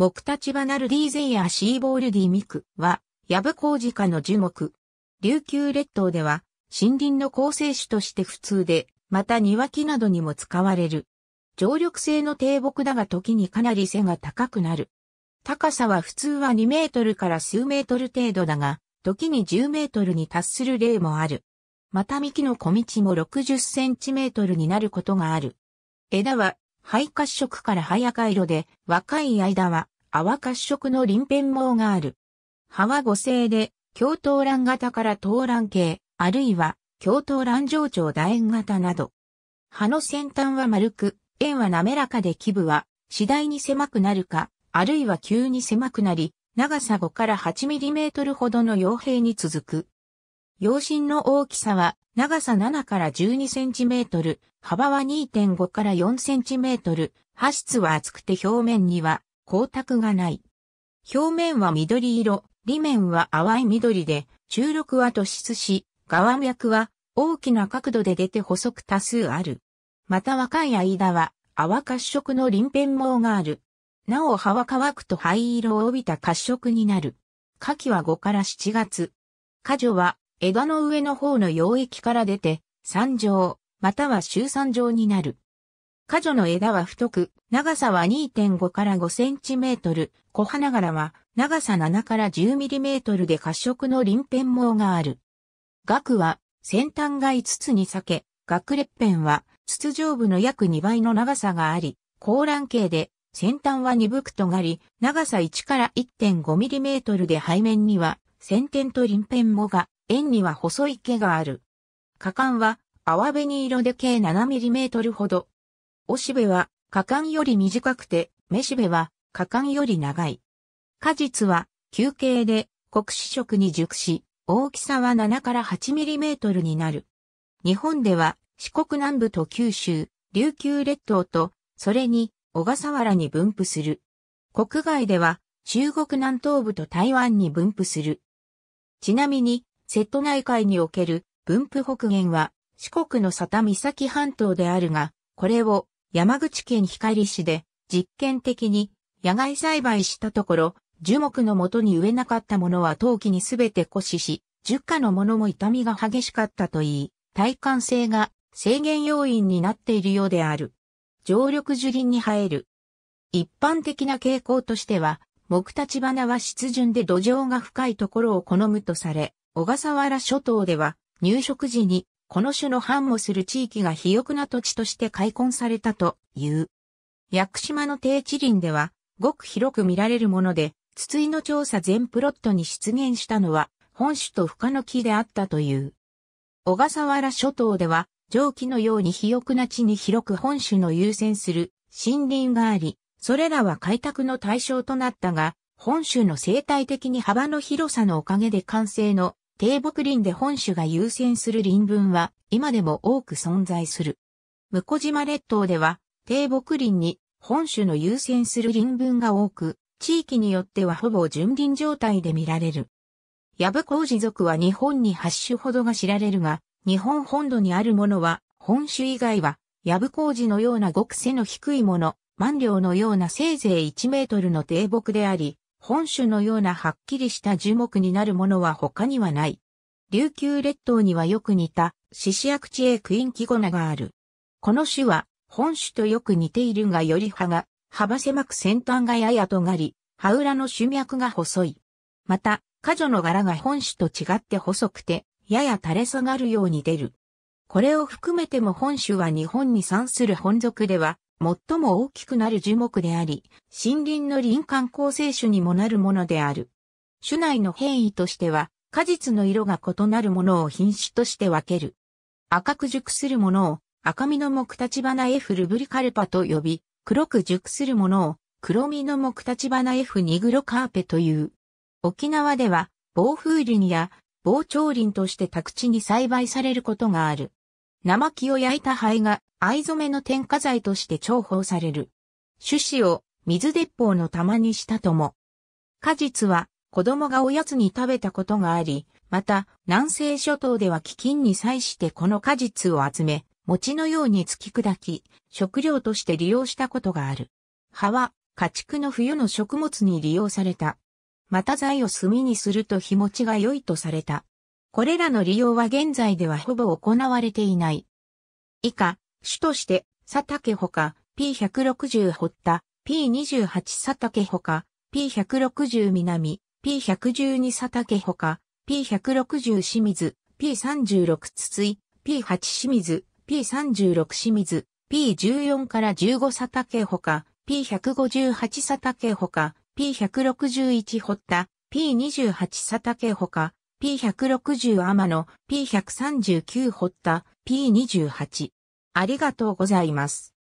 木立花ナルディーゼイヤーシーボールディミクは、ヤブコウジカの樹木。琉球列島では、森林の構成種として普通で、また庭木などにも使われる。常緑性の低木だが時にかなり背が高くなる。高さは普通は2メートルから数メートル程度だが、時に10メートルに達する例もある。また幹の小道も60センチメートルになることがある。枝は肺褐色から葉や赤色で、若い間は泡褐色の鱗片毛がある。葉は五性で、京頭卵型から頭卵系、あるいは、京頭卵上長楕円型など。葉の先端は丸く、円は滑らかで基部は、次第に狭くなるか、あるいは急に狭くなり、長さ5から8トルほどの傭兵に続く。養針の大きさは長さ7から12センチメートル、幅は2.5から4センチメートル、発質は厚くて表面には光沢がない。表面は緑色、裏面は淡い緑で、中力は突出し、側脈は大きな角度で出て細く多数ある。また若い間は泡褐色の輪片毛がある。なお葉は乾くと灰色を帯びた褐色になる。夏季は5から7月。果女は枝の上の方の溶液から出て、三条、または周三条になる。果樹の枝は太く、長さは2.5から5センチメートル、小花柄は長さ7から10ミリメートルで褐色の輪片毛がある。額は先端が5つに裂け、額裂片は筒状部の約2倍の長さがあり、高卵形で先端は鈍く尖り、長さ1から1.5ミリメートルで背面には先天と輪片毛が円には細い毛がある。果敢は泡紅色で計7トルほど。おしべは果敢より短くて、めしべは果敢より長い。果実は球形で黒子色に熟し、大きさは7から8トルになる。日本では四国南部と九州、琉球列島と、それに小笠原に分布する。国外では中国南東部と台湾に分布する。ちなみに瀬戸内海における分布北限は四国の佐田岬半島であるが、これを山口県光市で実験的に野外栽培したところ、樹木のもとに植えなかったものは陶器にすべて枯死し、樹下のものも痛みが激しかったといい、耐寒性が制限要因になっているようである。常緑樹林に生える。一般的な傾向としては、木立花は湿潤で土壌が深いところを好むとされ、小笠原諸島では入植時にこの種の繁茂する地域が肥沃な土地として開墾されたという。屋久島の低地林ではごく広く見られるもので、筒井の調査全プロットに出現したのは本種と深の木であったという。小笠原諸島では蒸気のように肥沃な地に広く本種の優先する森林があり、それらは開拓の対象となったが、本州の生態的に幅の広さのおかげで完成の低木林で本州が優先する林分は今でも多く存在する。向島列島では低木林に本州の優先する林分が多く、地域によってはほぼ純林状態で見られる。ヤブコウジ族は日本に8種ほどが知られるが、日本本土にあるものは、本種以外は、ヤブコウジのような極背の低いもの、万両のようなせいぜい1メートルの低木であり、本種のようなはっきりした樹木になるものは他にはない。琉球列島にはよく似た、シシアクチエクインキゴナがある。この種は、本種とよく似ているがより葉が、幅狭く先端がやや尖り、葉裏の種脈が細い。また、果女の柄が本種と違って細くて、やや垂れ下がるように出る。これを含めても本種は日本に産する本属では、最も大きくなる樹木であり、森林の林間構成種にもなるものである。種内の変異としては、果実の色が異なるものを品種として分ける。赤く熟するものを赤身の木立花 F ルブリカルパと呼び、黒く熟するものを黒身の木立花 F ニグロカーペという。沖縄では、防風林や防潮林として宅地に栽培されることがある。生木を焼いた灰が藍染めの添加剤として重宝される。種子を水鉄砲の玉にしたとも。果実は子供がおやつに食べたことがあり、また南西諸島では飢饉に際してこの果実を集め、餅のように突き砕き、食料として利用したことがある。葉は家畜の冬の食物に利用された。また材を炭にすると日持ちが良いとされた。これらの利用は現在ではほぼ行われていない。以下、主として、佐竹ほか、P160 った、P28 佐竹ほか、P160 南、P112 佐竹ほか、P160 清水、P36 筒井、P8 清水、P36 清水、P14 から15佐竹ほか、P158 佐竹ほか、P161 った、P28 佐竹ほか、P160 天の P139 った、P28。ありがとうございます。